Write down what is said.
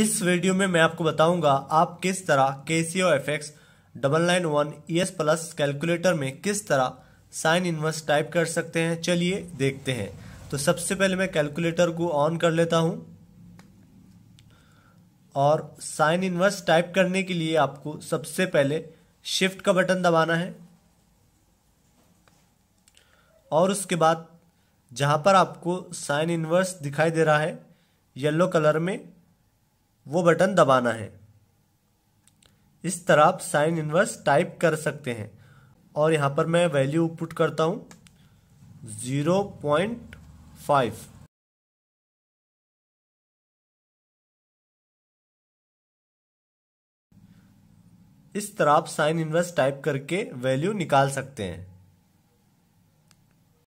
इस वीडियो में मैं आपको बताऊंगा आप किस तरह के C O F X double nine one E S plus calculator में किस तरह साइन इनवर्स टाइप कर सकते हैं चलिए देखते हैं तो सबसे पहले मैं कैलकुलेटर को ऑन कर लेता हूं और साइन इनवर्स टाइप करने के लिए आपको सबसे पहले शिफ्ट का बटन दबाना है और उसके बाद जहां पर आपको साइन इनवर्स दिखाई दे रहा है येलो कलर में वो बटन दबाना है इस तरह आप साइन इनवर्स टाइप कर सकते हैं और यहाँ पर मैं वैल्यू पुट करता हूँ ज़ीरो पॉइंट फाइव इस तरह आप साइन इनवर्स टाइप करके वैल्यू निकाल सकते हैं